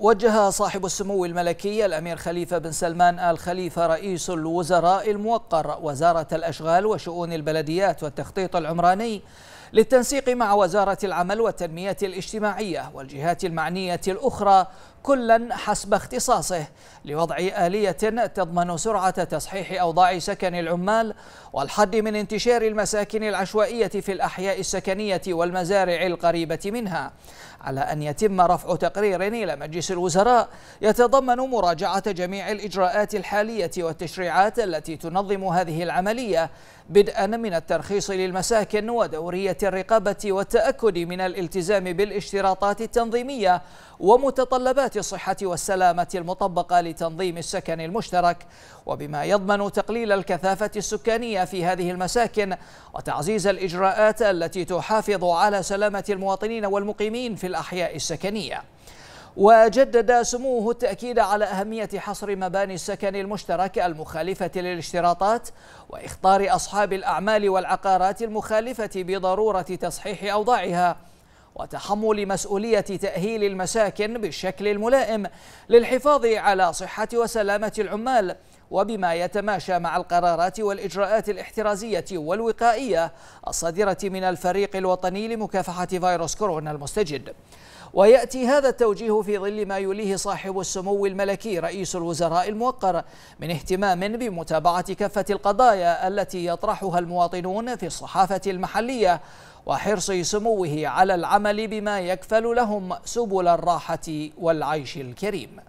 وجه صاحب السمو الملكي الأمير خليفة بن سلمان آل خليفة رئيس الوزراء الموقر وزارة الأشغال وشؤون البلديات والتخطيط العمراني للتنسيق مع وزارة العمل والتنمية الاجتماعية والجهات المعنية الأخرى كلا حسب اختصاصه لوضع آلية تضمن سرعة تصحيح أوضاع سكن العمال والحد من انتشار المساكن العشوائية في الأحياء السكنية والمزارع القريبة منها على أن يتم رفع تقرير إلى مجلس الوزراء يتضمن مراجعة جميع الإجراءات الحالية والتشريعات التي تنظم هذه العملية بدءا من الترخيص للمساكن ودورية الرقابة والتأكد من الالتزام بالاشتراطات التنظيمية ومتطلبات الصحة والسلامة المطبقة لتنظيم السكن المشترك وبما يضمن تقليل الكثافة السكانية في هذه المساكن وتعزيز الإجراءات التي تحافظ على سلامة المواطنين والمقيمين في الأحياء السكنية وجدد سموه التأكيد على أهمية حصر مباني السكن المشترك المخالفة للاشتراطات وإخطار أصحاب الأعمال والعقارات المخالفة بضرورة تصحيح أوضاعها وتحمل مسؤولية تأهيل المساكن بالشكل الملائم للحفاظ على صحة وسلامة العمال وبما يتماشى مع القرارات والإجراءات الاحترازية والوقائية الصادرة من الفريق الوطني لمكافحة فيروس كورونا المستجد ويأتي هذا التوجيه في ظل ما يليه صاحب السمو الملكي رئيس الوزراء الموقر من اهتمام بمتابعة كافة القضايا التي يطرحها المواطنون في الصحافة المحلية وحرص سموه على العمل بما يكفل لهم سبل الراحة والعيش الكريم